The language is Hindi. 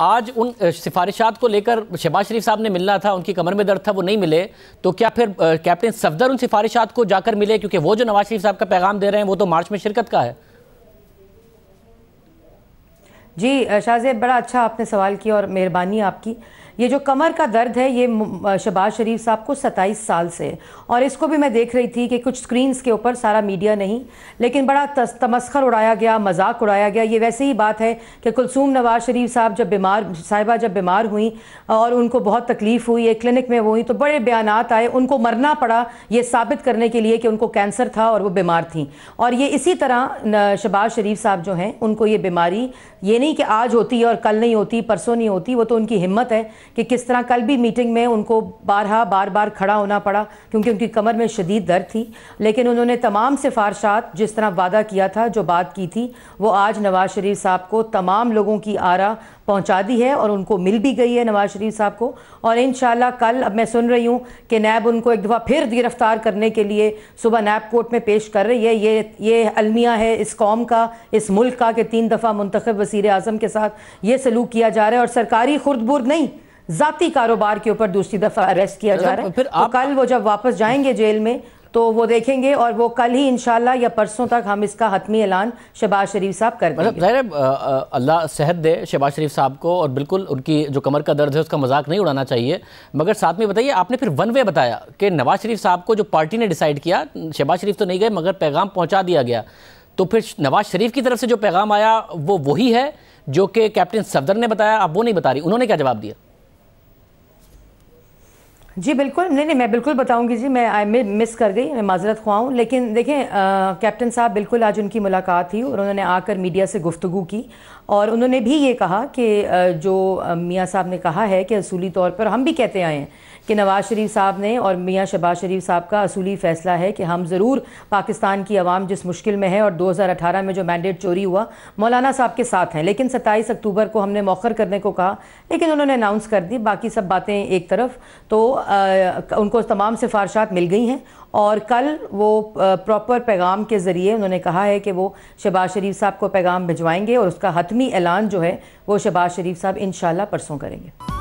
आज उन सिफारिशात को लेकर शहबाज शरीफ साहब ने मिलना था उनकी कमर में दर्द था वो नहीं मिले तो क्या फिर कैप्टन सफदर उन सिफारिशात को जाकर मिले क्योंकि वो जो नवाज शरीफ साहब का पैगाम दे रहे हैं वो तो मार्च में शिरकत का है जी शाहजेब बड़ा अच्छा आपने सवाल किया और मेहरबानी आपकी ये जो कमर का दर्द है ये शबाज शरीफ साहब को सत्ताईस साल से और इसको भी मैं देख रही थी कि कुछ स्क्रीन्स के ऊपर सारा मीडिया नहीं लेकिन बड़ा तमस्खर उड़ाया गया मजाक उड़ाया गया ये वैसे ही बात है कि कुलसूम नवाज शरीफ साहब जब बीमार साहिबा जब बीमार हुई और उनको बहुत तकलीफ़ हुई एक क्लिनिक में वो हुई तो बड़े बयान आए उनको मरना पड़ा ये साबित करने के लिए कि उनको कैंसर था और वो बीमार थी और ये इसी तरह शबाज शरीफ साहब जो हैं उनको ये बीमारी ये नहीं कि आज होती है और कल नहीं होती परसों नहीं होती वो तो उनकी हिम्मत है कि किस तरह कल भी मीटिंग में उनको बारहा बार बार खड़ा होना पड़ा क्योंकि उनकी कमर में शदीद दर्द थी लेकिन उन्होंने तमाम सिफारशात जिस तरह वादा किया था जो बात की थी वो आज नवाज शरीफ साहब को तमाम लोगों की आरा पहुंचा दी है और उनको मिल भी गई है नवाज शरीफ साहब को और इन कल अब मैं सुन रही हूँ कि नैब उनको एक दफ़ा फिर गिरफ्तार करने के लिए सुबह नैब कोर्ट में पेश कर रही है ये ये अलमिया है इस कौम का इस मुल्क का कि तीन दफ़ा मुंतब वज़ी अजम के साथ ये सलूक किया जा रहा है और सरकारी खुर्दबुर्द नहीं जाती कारोबार के ऊपर दूसरी दफा अरेस्ट किया जा रहा है फिर तो कल वो जब वापस जाएंगे जेल में तो वो देखेंगे और वो कल ही इनशाला या परसों तक हम इसका हतमी ऐलान शहबाज शरीफ साहब कर मतलब देंगे अल्लाह सेहत दे शहबाज शरीफ साहब को और बिल्कुल उनकी जो कमर का दर्द है उसका मजाक नहीं उड़ाना चाहिए मगर साथ में बताइए आपने फिर वन वे बताया कि नवाज शरीफ साहब को जो पार्टी ने डिसाइड किया शहबाज शरीफ तो नहीं गए मगर पैगाम पहुँचा दिया गया तो फिर नवाज शरीफ की तरफ से जो पैगाम आया वो वही है जो कि कैप्टन सफदर ने बताया आप वो नहीं बता रही उन्होंने क्या जवाब दिया जी बिल्कुल नहीं नहीं मैं बिल्कुल बताऊंगी जी मैं आई मिस कर गई मैं माजरत ख्वा हूँ लेकिन देखें कैप्टन साहब बिल्कुल आज उनकी मुलाकात थी और उन्होंने आकर मीडिया से गुफ्तु की और उन्होंने भी ये कहा कि जो मियाँ साहब ने कहा है कि असूली तौर पर हम भी कहते आए हैं कि नवाज़ शरीफ साहब ने और मियाँ शबाज शरीफ साहब का असूली फ़ैसला है कि हम ज़रूर पाकिस्तान की आवाम जिस मुश्किल में है और 2018 में जो मैंडेट चोरी हुआ मौलाना साहब के साथ हैं लेकिन 27 अक्टूबर को हमने मौखर करने को कहा लेकिन उन्होंने अनाउंस कर दी बाकी सब बातें एक तरफ तो आ, उनको तमाम सिफारशात मिल गई हैं और कल वो प्रॉपर पैगाम के ज़रिए उन्होंने कहा है कि वो शहबाज शरीफ साहब को पैगाम भिजवाएंगे और उसका हतमी ऐलान जो है वो शहबाज शरीफ साहब इन परसों करेंगे